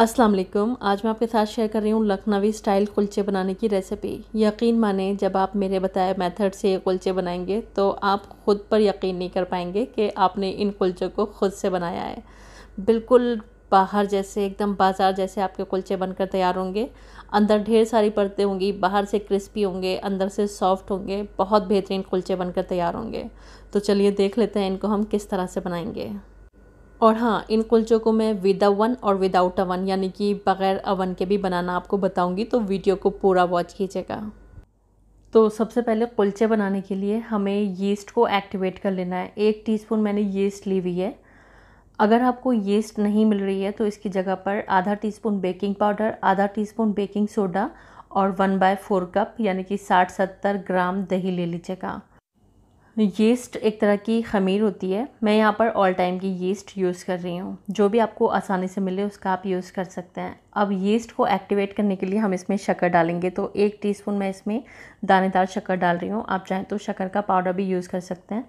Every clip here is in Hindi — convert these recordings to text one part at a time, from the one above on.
अस्सलाम वालेकुम आज मैं आपके साथ शेयर कर रही हूँ लखनवी स्टाइल कुलचे बनाने की रेसिपी यकीन माने जब आप मेरे बताए मेथड से ये कुलचे बनाएंगे तो आप खुद पर यकीन नहीं कर पाएंगे कि आपने इन कुलचों को खुद से बनाया है बिल्कुल बाहर जैसे एकदम बाज़ार जैसे आपके कुलचे बनकर तैयार होंगे अंदर ढेर सारी परतें होंगी बाहर से क्रिस्पी होंगे अंदर से सॉफ्ट होंगे बहुत बेहतरीन कुलचे बनकर तैयार होंगे तो चलिए देख लेते हैं इनको हम किस तरह से बनाएंगे और हाँ इन कुलचों को मैं विद अवन और विदाउट अवन यानी कि बग़ैर अवन के भी बनाना आपको बताऊंगी तो वीडियो को पूरा वॉच कीजिएगा तो सबसे पहले कुलचे बनाने के लिए हमें यीस्ट को एक्टिवेट कर लेना है एक टीस्पून मैंने यीस्ट ली हुई है अगर आपको यीस्ट नहीं मिल रही है तो इसकी जगह पर आधा टी बेकिंग पाउडर आधा टी बेकिंग सोडा और वन बाय फोर कप यानी कि साठ सत्तर ग्राम दही ले लीजिएगा यीस्ट एक तरह की खमीर होती है मैं यहाँ पर ऑल टाइम की यीस्ट यूज़ कर रही हूँ जो भी आपको आसानी से मिले उसका आप यूज़ कर सकते हैं अब यीस्ट को एक्टिवेट करने के लिए हम इसमें शक्कर डालेंगे तो एक टीस्पून मैं इसमें दानेदार शक्कर डाल रही हूँ आप चाहें तो शक्कर का पाउडर भी यूज़ कर सकते हैं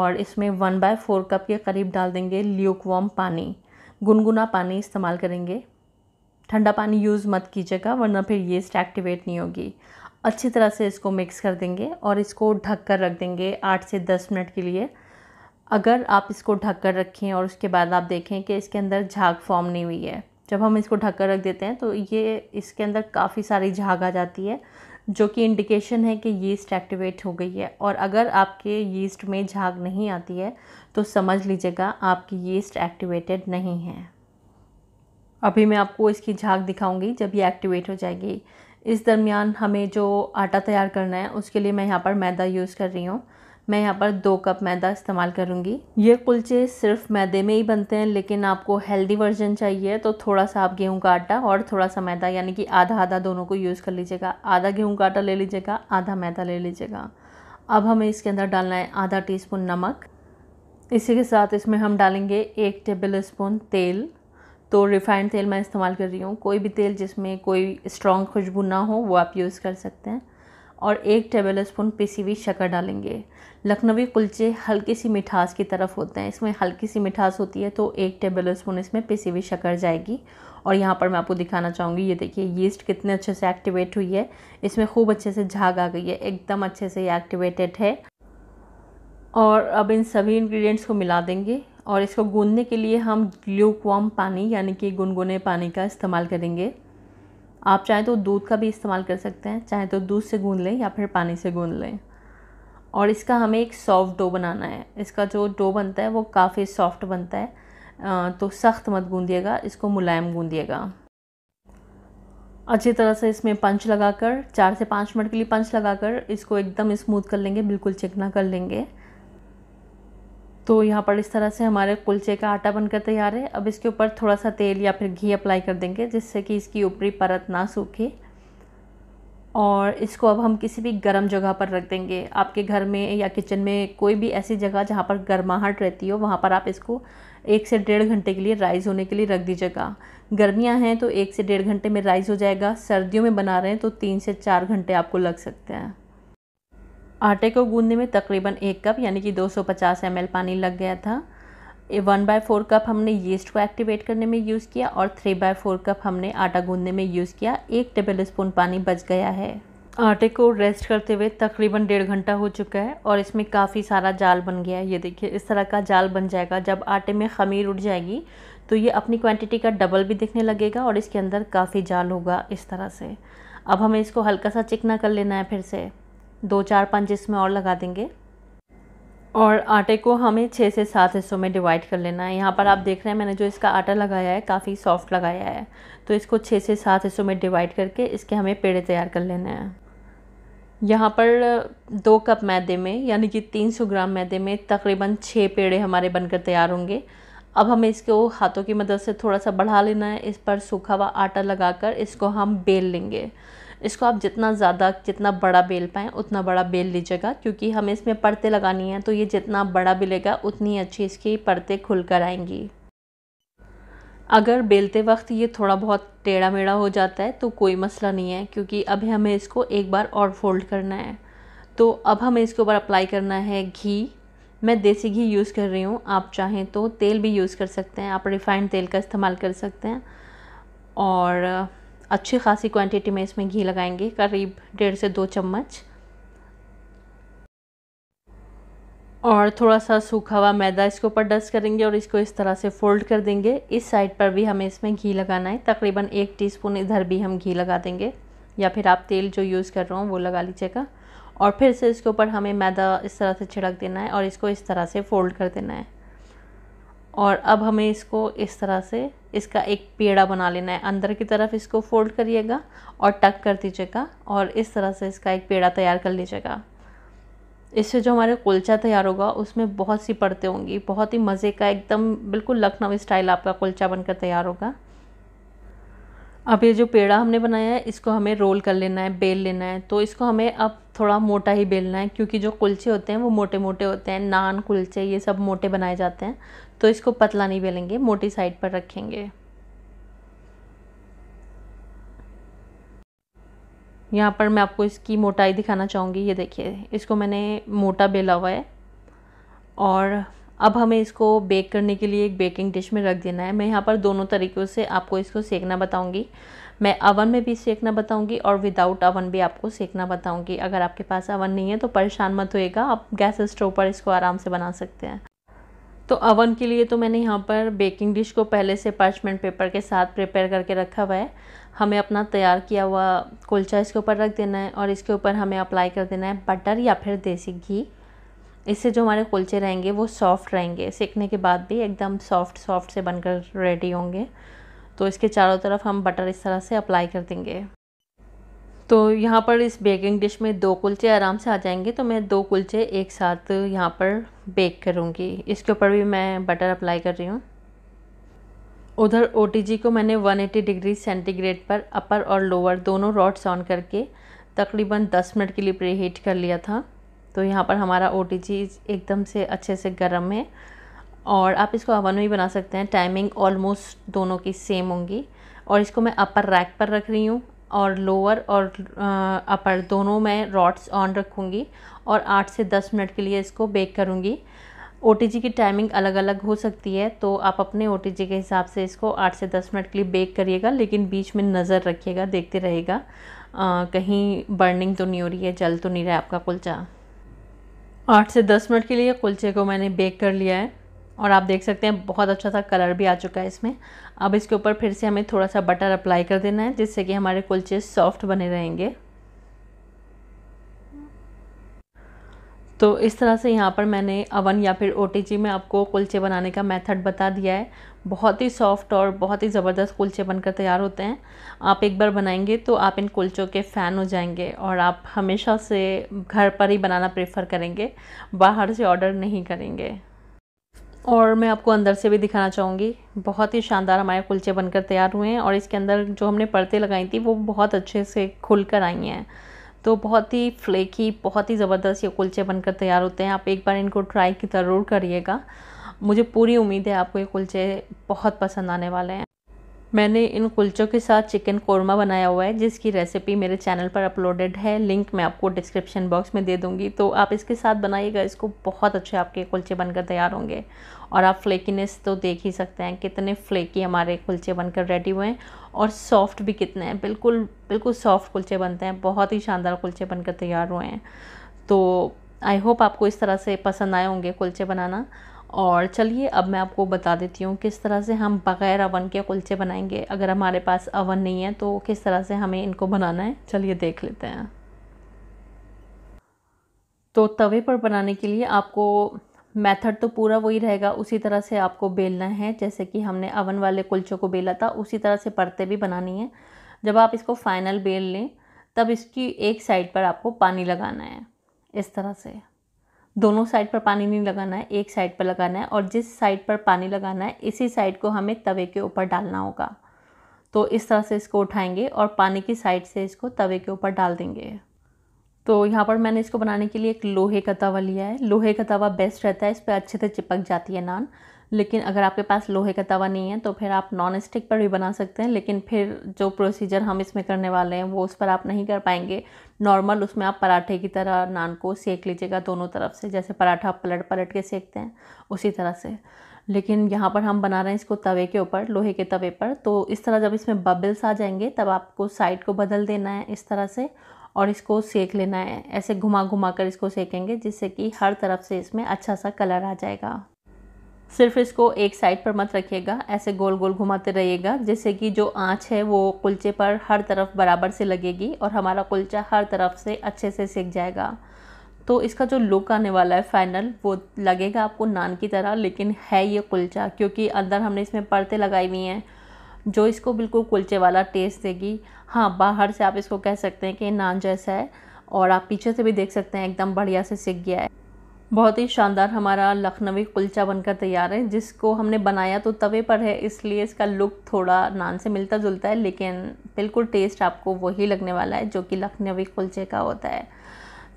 और इसमें वन बाय फोर कप के करीब डाल देंगे वॉम पानी गुनगुना पानी इस्तेमाल करेंगे ठंडा पानी यूज़ मत कीजिएगा वरना फिर यीस्ट एक्टिवेट नहीं होगी अच्छी तरह से इसको मिक्स कर देंगे और इसको ढक कर रख देंगे आठ से दस मिनट के लिए अगर आप इसको ढक कर रखें और उसके बाद आप देखें कि इसके अंदर झाग फॉर्म नहीं हुई है जब हम इसको ढक कर रख देते हैं तो ये इसके अंदर काफ़ी सारी झाग आ जाती है जो कि इंडिकेशन है कि यीस्ट एक्टिवेट हो गई है और अगर आपके यीस्ट में झाग नहीं आती है तो समझ लीजिएगा आपकी यीस्ट एक्टिवेटेड नहीं है अभी मैं आपको इसकी झाग दिखाऊंगी जब ये एक्टिवेट हो जाएगी इस दरमियान हमें जो आटा तैयार करना है उसके लिए मैं यहाँ पर मैदा यूज़ कर रही हूँ मैं यहाँ पर दो कप मैदा इस्तेमाल करूँगी ये कुलचे सिर्फ मैदे में ही बनते हैं लेकिन आपको हेल्दी वर्जन चाहिए तो थोड़ा सा आप गेहूँ का आटा और थोड़ा सा मैदा यानी कि आधा आधा दोनों को यूज़ कर लीजिएगा आधा गेहूँ का आटा ले लीजिएगा आधा मैदा ले लीजिएगा अब हमें इसके अंदर डालना है आधा टी नमक इसी के साथ इसमें हम डालेंगे एक टेबल स्पून तेल तो रिफ़ाइंड तेल मैं इस्तेमाल कर रही हूँ कोई भी तेल जिसमें कोई स्ट्रॉन्ग खुशबू ना हो वो आप यूज़ कर सकते हैं और एक टेबल स्पून पीसी हुई शक्कर डालेंगे लखनवी कुलचे हल्की सी मिठास की तरफ होते हैं इसमें हल्की सी मिठास होती है तो एक टेबल स्पून इसमें पीसी हुई शक्कर जाएगी और यहाँ पर मैं आपको दिखाना चाहूँगी ये देखिए यीस्ट कितने अच्छे से एक्टिवेट हुई है इसमें खूब अच्छे से झाग आ गई है एकदम अच्छे से ये एक्टिवेटेड है और अब इन सभी इन्ग्रीडियंट्स को मिला देंगे और इसको गूंदने के लिए हम ग्लूकवाम पानी यानी कि गुनगुने पानी का इस्तेमाल करेंगे आप चाहें तो दूध का भी इस्तेमाल कर सकते हैं चाहे तो दूध से गूंद लें या फिर पानी से गूंद लें और इसका हमें एक सॉफ्ट डो बनाना है इसका जो डो बनता है वो काफ़ी सॉफ्ट बनता है तो सख्त मत गूंदिएगा इसको मुलायम गूंदिएगा अच्छी तरह से इसमें पंच लगाकर चार से पाँच मिनट के लिए पंच लगाकर इसको एकदम स्मूथ कर लेंगे बिल्कुल चिकना कर लेंगे तो यहाँ पर इस तरह से हमारे कुलचे का आटा बनकर तैयार है अब इसके ऊपर थोड़ा सा तेल या फिर घी अप्लाई कर देंगे जिससे कि इसकी ऊपरी परत ना सूखे और इसको अब हम किसी भी गर्म जगह पर रख देंगे आपके घर में या किचन में कोई भी ऐसी जगह जहाँ पर गर्माहट रहती हो वहाँ पर आप इसको एक से डेढ़ घंटे के लिए राइज़ होने के लिए रख दीजिएगा गर्मियाँ हैं तो एक से डेढ़ घंटे में राइज़ हो जाएगा सर्दियों में बना रहे हैं तो तीन से चार घंटे आपको लग सकते हैं आटे को गूंदने में तकरीबन एक कप यानी कि 250 सौ पानी लग गया था वन बाय फोर कप हमने यीस्ट को एक्टिवेट करने में यूज़ किया और थ्री बाय फोर कप हमने आटा गूंदने में यूज़ किया एक टेबल स्पून पानी बच गया है आटे को रेस्ट करते हुए तकरीबन डेढ़ घंटा हो चुका है और इसमें काफ़ी सारा जाल बन गया है ये देखिए इस तरह का जाल बन जाएगा जब आटे में खमीर उठ जाएगी तो ये अपनी क्वांटिटी का डबल भी दिखने लगेगा और इसके अंदर काफ़ी जाल होगा इस तरह से अब हमें इसको हल्का सा चिकना कर लेना है फिर से दो चार पंच इसमें और लगा देंगे और आटे को हमें छः से सात हिस्सों में डिवाइड कर लेना है यहाँ पर आप देख रहे हैं मैंने जो इसका आटा लगाया है काफ़ी सॉफ्ट लगाया है तो इसको छः से सात हिस्सों में डिवाइड करके इसके हमें पेड़े तैयार कर लेने हैं यहाँ पर दो कप मैदे में यानी कि 300 ग्राम मैदे में तकरीबन छः पेड़े हमारे बनकर तैयार होंगे अब हमें इसको हाथों की मदद से थोड़ा सा बढ़ा लेना है इस पर सूखा हुआ आटा लगाकर इसको हम बेल लेंगे इसको आप जितना ज़्यादा जितना बड़ा बेल पाएँ उतना बड़ा बेल लीजिएगा क्योंकि हमें इसमें परतें लगानी हैं तो ये जितना बड़ा बिलेगा उतनी अच्छी इसकी परतें खुल कर आएंगी अगर बेलते वक्त ये थोड़ा बहुत टेढ़ा मेढ़ा हो जाता है तो कोई मसला नहीं है क्योंकि अभी हमें इसको एक बार और फोल्ड करना है तो अब हमें इसके ऊपर अप्लाई करना है घी मैं देसी घी यूज़ कर रही हूँ आप चाहें तो तेल भी यूज़ कर सकते हैं आप रिफ़ाइंड तेल का इस्तेमाल कर सकते हैं और अच्छी खासी क्वांटिटी में इसमें घी लगाएंगे करीब डेढ़ से दो चम्मच और थोड़ा सा सूखा हुआ मैदा इसके ऊपर डस्ट करेंगे और इसको इस तरह से फोल्ड कर देंगे इस साइड पर भी हमें इसमें घी लगाना है तकरीबन एक टीस्पून इधर भी हम घी लगा देंगे या फिर आप तेल जो यूज़ कर रहे हो वो लगा लीजिएगा और फिर से इसके ऊपर हमें मैदा इस तरह से छिड़क देना है और इसको इस तरह से फोल्ड कर देना है और अब हमें इसको इस तरह से इसका एक पेड़ा बना लेना है अंदर की तरफ इसको फोल्ड करिएगा और टक कर दीजिएगा और इस तरह से इसका एक पेड़ा तैयार कर लीजिएगा इससे जो हमारे कुलचा तैयार होगा उसमें बहुत सी परतें होंगी बहुत ही मज़े का एकदम बिल्कुल लखनऊ स्टाइल आपका कुलचा बनकर तैयार होगा अब ये जो पेड़ा हमने बनाया है इसको हमें रोल कर लेना है बेल लेना है तो इसको हमें अब थोड़ा मोटा ही बेलना है क्योंकि जो कुलचे होते हैं वो मोटे मोटे होते हैं नान कुलचे ये सब मोटे बनाए जाते हैं तो इसको पतला नहीं बेलेंगे मोटी साइड पर रखेंगे यहाँ पर मैं आपको इसकी मोटाई दिखाना चाहूँगी ये देखिए इसको मैंने मोटा बेला हुआ है और अब हमें इसको बेक करने के लिए एक बेकिंग डिश में रख देना है मैं यहाँ पर दोनों तरीक़ों से आपको इसको सेकना बताऊँगी मैं अवन में भी सेकना बताऊँगी और विदाउट अवन भी आपको सेकना बताऊँगी अगर आपके पास अवन नहीं है तो परेशान मत होएगा आप गैस स्टोव पर इसको आराम से बना सकते हैं तो अवन के लिए तो मैंने यहाँ पर बेकिंग डिश को पहले से पार्चमेंट पेपर के साथ प्रिपेयर करके रखा हुआ है हमें अपना तैयार किया हुआ कुलचा इसके ऊपर रख देना है और इसके ऊपर हमें अप्लाई कर देना है बटर या फिर देसी घी इससे जो हमारे कुलचे रहेंगे वो सॉफ्ट रहेंगे सेकने के बाद भी एकदम सॉफ्ट सॉफ्ट से बनकर रेडी होंगे तो इसके चारों तरफ हम बटर इस तरह से अप्लाई कर देंगे तो यहाँ पर इस बेकिंग डिश में दो कुलचे आराम से आ जाएंगे तो मैं दो कुलचे एक साथ यहाँ पर बेक करूँगी इसके ऊपर भी मैं बटर अप्लाई कर रही हूँ उधर ओ को मैंने 180 डिग्री सेंटीग्रेड पर अपर और लोअर दोनों रॉड्स ऑन करके तकरीबन 10 मिनट के लिए प्री हीट कर लिया था तो यहाँ पर हमारा ओ एकदम से अच्छे से गर्म है और आप इसको अवन में भी बना सकते हैं टाइमिंग ऑलमोस्ट दोनों की सेम होंगी और इसको मैं अपर रैक पर रख रही हूँ और लोअर और अपर uh, दोनों मैं रॉड्स ऑन रखूँगी और आठ से दस मिनट के लिए इसको बेक करूँगी ओ की टाइमिंग अलग अलग हो सकती है तो आप अपने ओ के हिसाब से इसको आठ से दस मिनट के लिए बेक करिएगा लेकिन बीच में नज़र रखिएगा देखते रहेगा uh, कहीं बर्निंग तो नहीं हो रही है जल तो नहीं रहा आपका कुलचा आठ से दस मिनट के लिए कुलचे को मैंने बेक कर लिया है और आप देख सकते हैं बहुत अच्छा सा कलर भी आ चुका है इसमें अब इसके ऊपर फिर से हमें थोड़ा सा बटर अप्लाई कर देना है जिससे कि हमारे कुलचे सॉफ्ट बने रहेंगे तो इस तरह से यहाँ पर मैंने अवन या फिर ओ में आपको कुलचे बनाने का मेथड बता दिया है बहुत ही सॉफ्ट और बहुत ही ज़बरदस्त कुलचे बनकर तैयार होते हैं आप एक बार बनाएंगे तो आप इन कुलचों के फ़ैन हो जाएंगे और आप हमेशा से घर पर ही बनाना प्रेफर करेंगे बाहर से ऑर्डर नहीं करेंगे और मैं आपको अंदर से भी दिखाना चाहूँगी बहुत ही शानदार हमारे कुलचे बनकर तैयार हुए हैं और इसके अंदर जो हमने परतें लगाई थी वो बहुत अच्छे से खुल कर आई हैं तो बहुत ही फ्लेकी बहुत ही ज़बरदस्त ये कुलचे बनकर तैयार होते हैं आप एक बार इनको ट्राई की ज़रूर करिएगा मुझे पूरी उम्मीद है आपको ये कुलचे बहुत पसंद आने वाले हैं मैंने इन कुलचों के साथ चिकन कोरमा बनाया हुआ है जिसकी रेसिपी मेरे चैनल पर अपलोडेड है लिंक मैं आपको डिस्क्रिप्शन बॉक्स में दे दूंगी तो आप इसके साथ बनाइएगा इसको बहुत अच्छे आपके कुलचे बनकर तैयार होंगे और आप फ्लेकीनेस तो देख ही सकते हैं कितने फ्लेकी हमारे कुलचे बनकर रेडी हुए हैं और सॉफ्ट भी कितने हैं बिल्कुल बिल्कुल सॉफ्ट कुलचे बनते हैं बहुत ही शानदार कुलचे बनकर तैयार हुए हैं तो आई होप आपको इस तरह से पसंद आए होंगे कुलचे बनाना और चलिए अब मैं आपको बता देती हूँ किस तरह से हम बग़ैर अवन के कुलचे बनाएंगे अगर हमारे पास अवन नहीं है तो किस तरह से हमें इनको बनाना है चलिए देख लेते हैं तो तवे पर बनाने के लिए आपको मेथड तो पूरा वही रहेगा उसी तरह से आपको बेलना है जैसे कि हमने अवन वाले कुल्चों को बेला था उसी तरह से परतें भी बनानी है जब आप इसको फाइनल बेल लें तब इसकी एक साइड पर आपको पानी लगाना है इस तरह से दोनों साइड पर पानी नहीं लगाना है एक साइड पर लगाना है और जिस साइड पर पानी लगाना है इसी साइड को हमें तवे के ऊपर डालना होगा तो इस तरह से इसको उठाएंगे और पानी की साइड से इसको तवे के ऊपर डाल देंगे तो यहाँ पर मैंने इसको बनाने के लिए एक लोहे का तवा लिया है लोहे का तवा बेस्ट रहता है इस पर अच्छे से चिपक जाती है नान लेकिन अगर आपके पास लोहे का तवा नहीं है तो फिर आप नॉन स्टिक पर भी बना सकते हैं लेकिन फिर जो प्रोसीजर हम इसमें करने वाले हैं वो उस पर आप नहीं कर पाएंगे नॉर्मल उसमें आप पराठे की तरह नान को सेक लीजिएगा दोनों तरफ से जैसे पराठा पलट पलट के सेकते हैं उसी तरह से लेकिन यहाँ पर हम बना रहे हैं इसको तवे के ऊपर लोहे के तवे पर तो इस तरह जब इसमें बबल्स आ जाएंगे तब आपको साइड को बदल देना है इस तरह से और इसको सेक लेना है ऐसे घुमा घुमा कर इसको सेकेंगे जिससे कि हर तरफ से इसमें अच्छा सा कलर आ जाएगा सिर्फ इसको एक साइड पर मत रखिएगा ऐसे गोल गोल घुमाते रहिएगा जिससे कि जो आँच है वो कुलचे पर हर तरफ बराबर से लगेगी और हमारा कुलचा हर तरफ से अच्छे से सेक जाएगा तो इसका जो लुक आने वाला है फाइनल वो लगेगा आपको नान की तरह लेकिन है ये कुलचा क्योंकि अंदर हमने इसमें परतें लगाई हुई हैं जो इसको बिल्कुल कुलचे वाला टेस्ट देगी हाँ बाहर से आप इसको कह सकते हैं कि नान जैसा है और आप पीछे से भी देख सकते हैं एकदम बढ़िया से सिक गया है बहुत ही शानदार हमारा लखनवी कुलचा बनकर तैयार है जिसको हमने बनाया तो तवे पर है इसलिए इसका लुक थोड़ा नान से मिलता जुलता है लेकिन बिल्कुल टेस्ट आपको वही लगने वाला है जो कि लखनवी कुलचे का होता है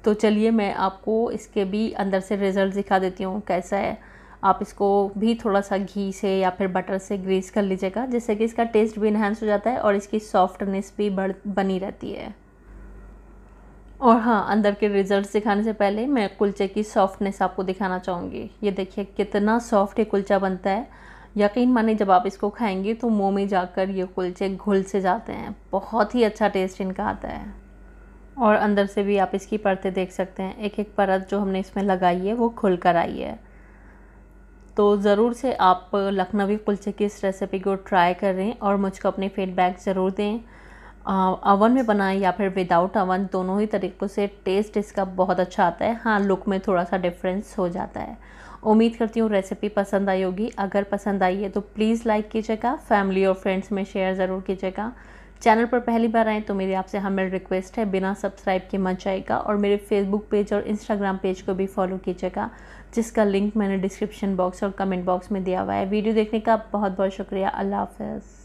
तो चलिए मैं आपको इसके भी अंदर से रिज़ल्ट दिखा देती हूँ कैसा है आप इसको भी थोड़ा सा घी से या फिर बटर से ग्रीस कर लीजिएगा जिससे कि इसका टेस्ट भी इन्हेंस हो जाता है और इसकी सॉफ्टनेस भी बढ़ बनी रहती है और हाँ अंदर के रिजल्ट दिखाने से पहले मैं कुलचे की सॉफ्टनेस आपको दिखाना चाहूँगी ये देखिए कितना सॉफ्ट ये कुलचा बनता है यकीन माने जब आप इसको खाएंगे तो मुंह में जाकर ये कुलचे घुल से जाते हैं बहुत ही अच्छा टेस्ट इनका आता है और अंदर से भी आप इसकी परतें देख सकते हैं एक एक परत जो हमने इसमें लगाई है वो खुल कर आई है तो ज़रूर से आप लखनवी कुलचे की इस रेसिपी को ट्राई करें और मुझको अपने फीडबैक ज़रूर दें अवन में बनाएं या फिर विदाउट अवन दोनों ही तरीक़ों से टेस्ट इसका बहुत अच्छा आता है हाँ लुक में थोड़ा सा डिफरेंस हो जाता है उम्मीद करती हूँ रेसिपी पसंद आई होगी अगर पसंद आई है तो प्लीज़ लाइक कीजिएगा फैमिली और फ्रेंड्स में शेयर ज़रूर कीजिएगा चैनल पर पहली बार आएँ तो मेरी आपसे हमें रिक्वेस्ट है बिना सब्सक्राइब के मत जाएगा और मेरे फेसबुक पेज और इंस्टाग्राम पेज को भी फॉलो कीजिएगा जिसका लिंक मैंने डिस्क्रिप्शन बॉक्स और कमेंट बॉक्स में दिया हुआ है वीडियो देखने का बहुत बहुत शुक्रिया अल्लाह हाफ